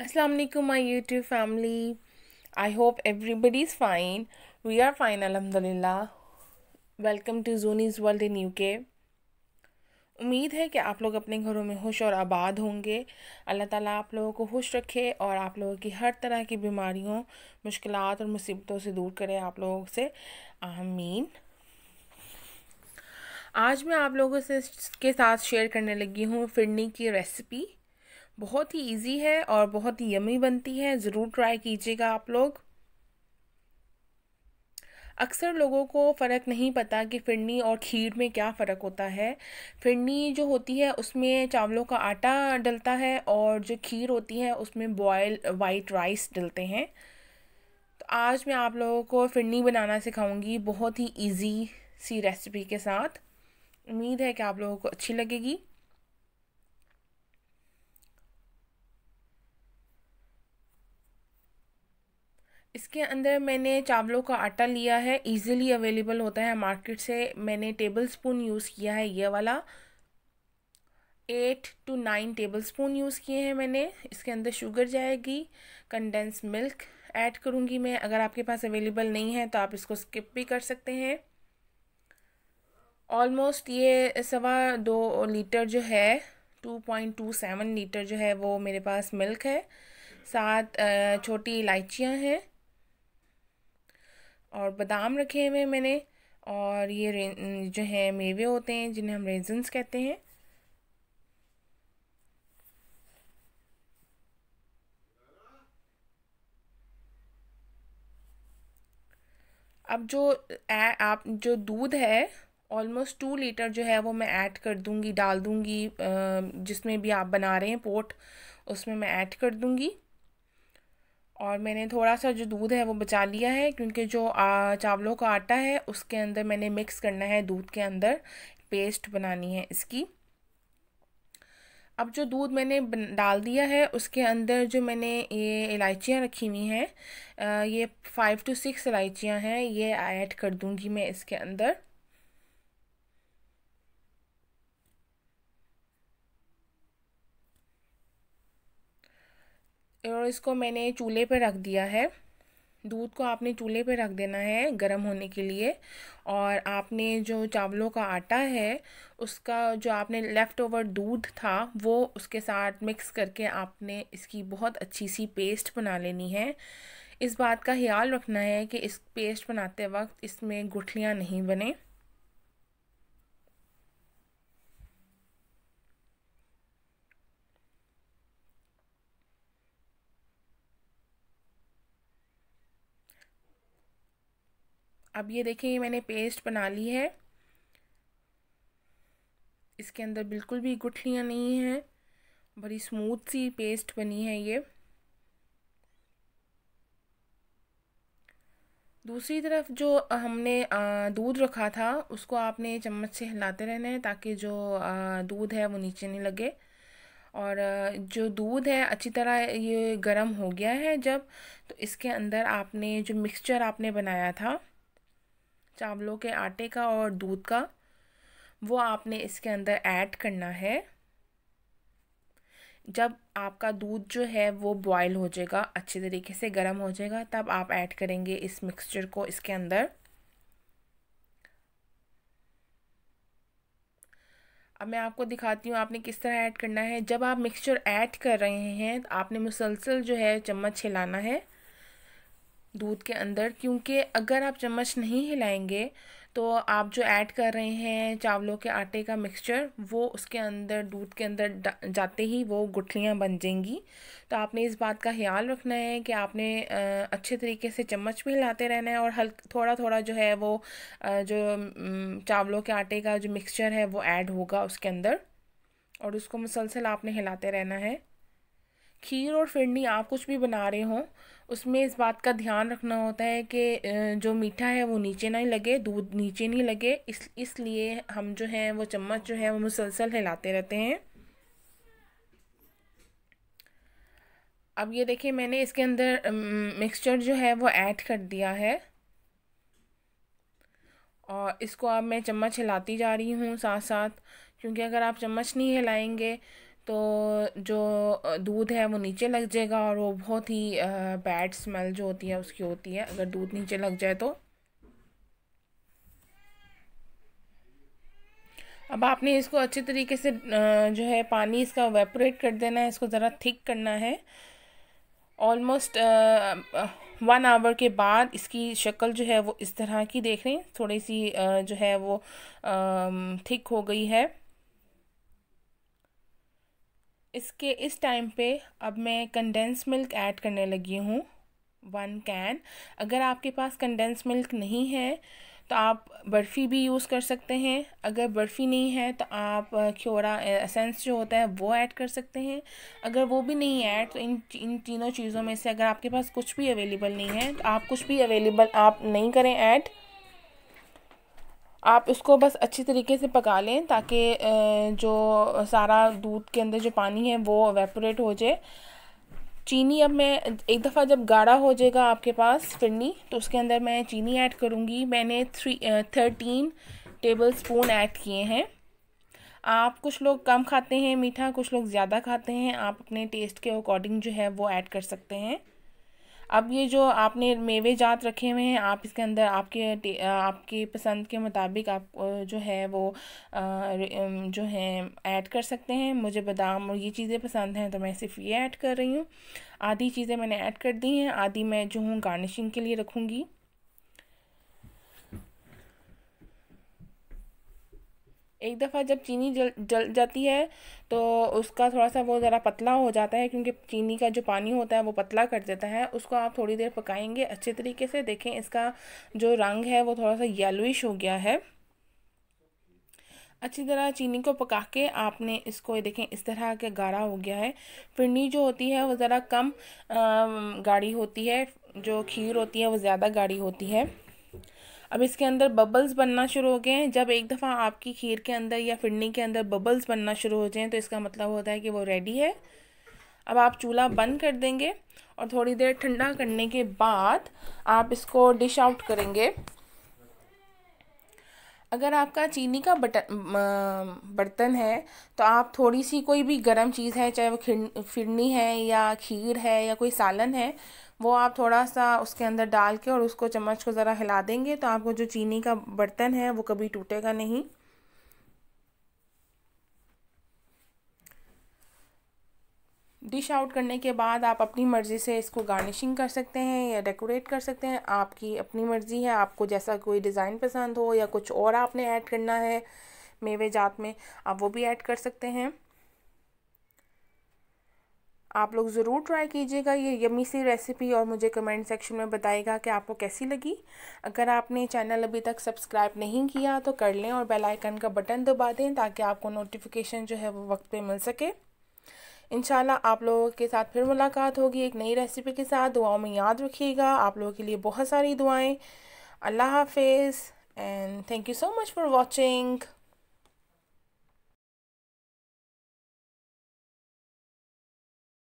Assalamu alaikum my YouTube family. I hope everybody's fine. We are fine alhamdulillah. Welcome to Zoni's World in UK. उम्मीद है कि आप लोग अपने घरों में खुश और आबाद होंगे अल्लाह ताला आप लोगों को खुश रखे और आप लोगों की हर तरह की बीमारियों मुश्किल और मुसीबतों से दूर करें आप लोगों से आमीन आज मैं आप लोगों से के साथ शेयर करने लगी हूँ फिरनी की रेसिपी बहुत ही इजी है और बहुत ही यमी बनती है ज़रूर ट्राई कीजिएगा आप लोग अक्सर लोगों को फ़र्क नहीं पता कि फिरनी और खीर में क्या फ़र्क होता है फिरनी जो होती है उसमें चावलों का आटा डलता है और जो खीर होती है उसमें बॉयल वाइट राइस डलते हैं तो आज मैं आप लोगों को फिरनी बनाना सिखाऊंगी बहुत ही इजी सी रेसिपी के साथ उम्मीद है कि आप लोगों को अच्छी लगेगी इसके अंदर मैंने चावलों का आटा लिया है इजीली अवेलेबल होता है मार्केट से मैंने टेबल स्पून यूज़ किया है ये वाला eight to nine tablespoon use किए हैं मैंने इसके अंदर शुगर जाएगी कंडेंस मिल्क ऐड करूँगी मैं अगर आपके पास अवेलेबल नहीं है तो आप इसको स्किप भी कर सकते हैं ऑलमोस्ट ये सवा दो लीटर जो है two point two seven litre जो है वो मेरे पास मिल्क है सात छोटी इलायचियाँ हैं और बादाम रखे हुए हैं मैंने और ये जो है मेवे होते हैं जिन्हें हम रेजन्स कहते हैं अब जो आप जो दूध है ऑलमोस्ट टू लीटर जो है वो मैं ऐड कर दूंगी डाल दूंगी जिसमें भी आप बना रहे हैं पोट उसमें मैं ऐड कर दूंगी और मैंने थोड़ा सा जो दूध है वो बचा लिया है क्योंकि जो चावलों का आटा है उसके अंदर मैंने मिक्स करना है दूध के अंदर पेस्ट बनानी है इसकी अब जो दूध मैंने डाल दिया है उसके अंदर जो मैंने ये इलायचियाँ रखी हुई हैं ये फ़ाइव टू सिक्स इलायचियाँ हैं ये ऐड कर दूँगी मैं इसके अंदर और इसको मैंने चूल्हे पर रख दिया है दूध को आपने चूल्हे पर रख देना है गर्म होने के लिए और आपने जो चावलों का आटा है उसका जो आपने लेफ़्ट ओवर दूध था वो उसके साथ मिक्स करके आपने इसकी बहुत अच्छी सी पेस्ट बना लेनी है इस बात का ख्याल रखना है कि इस पेस्ट बनाते वक्त इसमें गुठलियाँ नहीं बने अब ये देखें ये मैंने पेस्ट बना ली है इसके अंदर बिल्कुल भी गुठलियाँ नहीं हैं बड़ी स्मूथ सी पेस्ट बनी है ये दूसरी तरफ जो हमने दूध रखा था उसको आपने चम्मच से हिलाते रहना है ताकि जो दूध है वो नीचे नहीं लगे और जो दूध है अच्छी तरह ये गर्म हो गया है जब तो इसके अंदर आपने जो मिक्सचर आपने बनाया था चावलों के आटे का और दूध का वो आपने इसके अंदर ऐड करना है जब आपका दूध जो है वो बॉयल हो जाएगा अच्छे तरीके से गर्म हो जाएगा तब आप ऐड करेंगे इस मिक्सचर को इसके अंदर अब मैं आपको दिखाती हूँ आपने किस तरह ऐड करना है जब आप मिक्सचर ऐड कर रहे हैं तो आपने मुसलसल जो है चम्मच हिलाना है दूध के अंदर क्योंकि अगर आप चम्मच नहीं हिलाएंगे तो आप जो ऐड कर रहे हैं चावलों के आटे का मिक्सचर वो उसके अंदर दूध के अंदर जाते ही वो गुठलियाँ बन जाएंगी तो आपने इस बात का ख्याल रखना है कि आपने अच्छे तरीके से चम्मच भी हिलाते रहना है और हल्क थोड़ा थोड़ा जो है वो जो चावलों के आटे का जो मिक्सचर है वो ऐड होगा उसके अंदर और उसको मुसलसल आपने हिलाते रहना है खीर और फिरनी आप कुछ भी बना रहे हो उसमें इस बात का ध्यान रखना होता है कि जो मीठा है वो नीचे नहीं लगे दूध नीचे नहीं लगे इस इसलिए हम जो हैं वो चम्मच जो है वो मुसलसल हिलाते रहते हैं अब ये देखिए मैंने इसके अंदर मिक्सचर जो है वो ऐड कर दिया है और इसको अब मैं चम्मच हिलाती जा रही हूँ साथ साथ क्योंकि अगर आप चम्मच नहीं हिलाएंगे तो जो दूध है वो नीचे लग जाएगा और वो बहुत ही बैड स्मेल जो होती है उसकी होती है अगर दूध नीचे लग जाए तो अब आपने इसको अच्छे तरीके से जो है पानी इसका वेपोरेट कर देना है इसको ज़रा थिक करना है ऑलमोस्ट वन आवर के बाद इसकी शक्ल जो है वो इस तरह की देख रहे हैं थोड़ी सी uh, जो है वो थिक uh, हो गई है इसके इस टाइम पे अब मैं कंडेंस मिल्क ऐड करने लगी हूँ वन कैन अगर आपके पास कंडेंस मिल्क नहीं है तो आप बर्फ़ी भी यूज़ कर सकते हैं अगर बर्फ़ी नहीं है तो आप क्योरा एसेंस जो होता है वो ऐड कर सकते हैं अगर वो भी नहीं ऐड तो इन इन तीनों चीज़ों में से अगर आपके पास कुछ भी अवेलेबल नहीं है तो आप कुछ भी अवेलेबल आप नहीं करें ऐड आप उसको बस अच्छी तरीके से पका लें ताकि जो सारा दूध के अंदर जो पानी है वो वेपोरेट हो जाए चीनी अब मैं एक दफ़ा जब गाढ़ा हो जाएगा आपके पास फिरनी तो उसके अंदर मैं चीनी ऐड करूँगी मैंने three thirteen tablespoon add किए हैं आप कुछ लोग कम खाते हैं मीठा कुछ लोग ज़्यादा खाते हैं आप अपने टेस्ट के अकॉर्डिंग जो है वो ऐड कर सकते हैं अब ये जो आपने मेवे जात रखे हुए हैं आप इसके अंदर आपके आपके पसंद के मुताबिक आप जो है वो जो है ऐड कर सकते हैं मुझे बादाम और ये चीज़ें पसंद हैं तो मैं सिर्फ ये ऐड कर रही हूँ आधी चीज़ें मैंने ऐड कर दी हैं आधी मैं जो हूँ गार्निशिंग के लिए रखूँगी एक दफ़ा जब चीनी जल जल जाती है तो उसका थोड़ा सा वो ज़रा पतला हो जाता है क्योंकि चीनी का जो पानी होता है वो पतला कर देता है उसको आप थोड़ी देर पकाएंगे अच्छे तरीके से देखें इसका जो रंग है वो थोड़ा सा येलोइश हो गया है अच्छी तरह चीनी को पका के आपने इसको देखें इस तरह के गाढ़ा हो गया है फिरनी जो होती है वो ज़रा कम गाढ़ी होती है जो खीर होती है वो ज़्यादा गाढ़ी होती है अब इसके अंदर बबल्स बनना शुरू हो गए हैं जब एक दफ़ा आपकी खीर के अंदर या फिरनी के अंदर बबल्स बनना शुरू हो जाएँ तो इसका मतलब होता है कि वो रेडी है अब आप चूल्हा बंद कर देंगे और थोड़ी देर ठंडा करने के बाद आप इसको डिश आउट करेंगे अगर आपका चीनी का बटन बर्तन है तो आप थोड़ी सी कोई भी गर्म चीज़ है चाहे वो फिरनी है या खीर है या कोई सालन है वो आप थोड़ा सा उसके अंदर डाल के और उसको चम्मच को ज़रा हिला देंगे तो आपको जो चीनी का बर्तन है वो कभी टूटेगा नहीं डिश आउट करने के बाद आप अपनी मर्ज़ी से इसको गार्निशिंग कर सकते हैं या डेकोरेट कर सकते हैं आपकी अपनी मर्ज़ी है आपको जैसा कोई डिज़ाइन पसंद हो या कुछ और आपने ऐड करना है मेवे जात में आप वो भी ऐड कर सकते हैं आप लोग ज़रूर ट्राई कीजिएगा ये यमी सी रेसिपी और मुझे कमेंट सेक्शन में बताएगा कि आपको कैसी लगी अगर आपने चैनल अभी तक सब्सक्राइब नहीं किया तो कर लें और बेल आइकन का बटन दबा दें ताकि आपको नोटिफिकेशन जो है वो वक्त पे मिल सके इनशाला आप लोगों के साथ फिर मुलाकात होगी एक नई रेसिपी के साथ दुआओं में याद रखिएगा आप लोगों के लिए बहुत सारी दुआएँ अल्लाह हाफिज़ and thank you so much for watching